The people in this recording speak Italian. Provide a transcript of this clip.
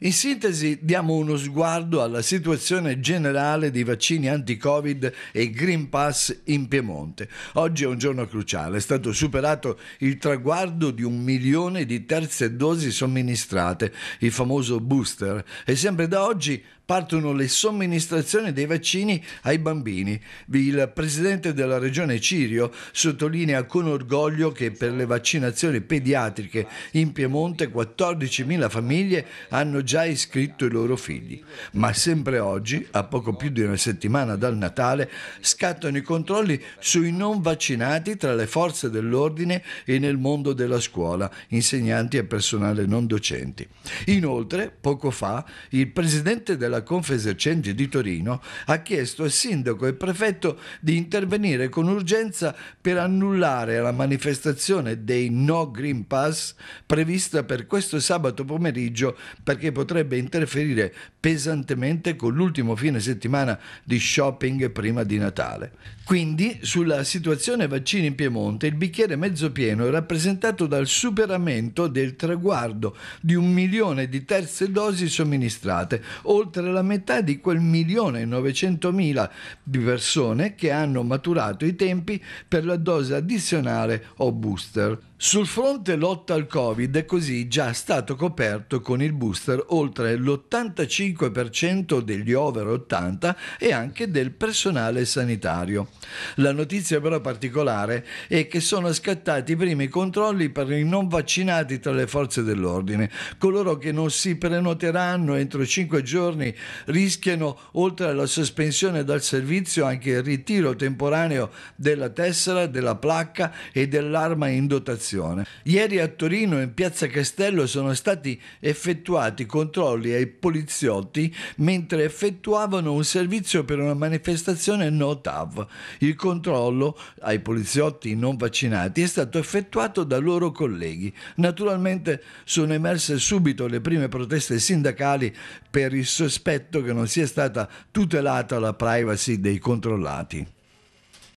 In sintesi diamo uno sguardo alla situazione generale dei vaccini anti-Covid e Green Pass in Piemonte. Oggi è un giorno cruciale, è stato superato il traguardo di un milione di terze dosi somministrate, il famoso booster, e sempre da oggi partono le somministrazioni dei vaccini ai bambini. Il presidente della regione Cirio sottolinea con orgoglio che per le vaccinazioni pediatriche in Piemonte 14.000 famiglie hanno già iscritto i loro figli. Ma sempre oggi, a poco più di una settimana dal Natale, scattano i controlli sui non vaccinati tra le forze dell'ordine e nel mondo della scuola, insegnanti e personale non docenti. Inoltre, poco fa, il presidente della della Confesercenti di Torino ha chiesto al sindaco e prefetto di intervenire con urgenza per annullare la manifestazione dei No Green Pass prevista per questo sabato pomeriggio perché potrebbe interferire pesantemente con l'ultimo fine settimana di shopping prima di Natale. Quindi sulla situazione vaccini in Piemonte il bicchiere mezzo pieno è rappresentato dal superamento del traguardo di un milione di terze dosi somministrate, oltre essere la metà di quel milione e novecentomila di persone che hanno maturato i tempi per la dose addizionale o booster. Sul fronte lotta al Covid è così già stato coperto con il booster oltre l'85% degli over 80 e anche del personale sanitario. La notizia però particolare è che sono scattati i primi controlli per i non vaccinati tra le forze dell'ordine. Coloro che non si prenoteranno entro 5 giorni rischiano oltre alla sospensione dal servizio anche il ritiro temporaneo della tessera, della placca e dell'arma in dotazione circolazione. Ieri a Torino in Piazza Castello sono stati effettuati controlli ai poliziotti mentre effettuavano un servizio per una manifestazione no TAV. Il controllo ai poliziotti non vaccinati è stato effettuato da loro colleghi. Naturalmente sono emerse subito le prime proteste sindacali per il sospetto che non sia stata tutelata la privacy dei controllati.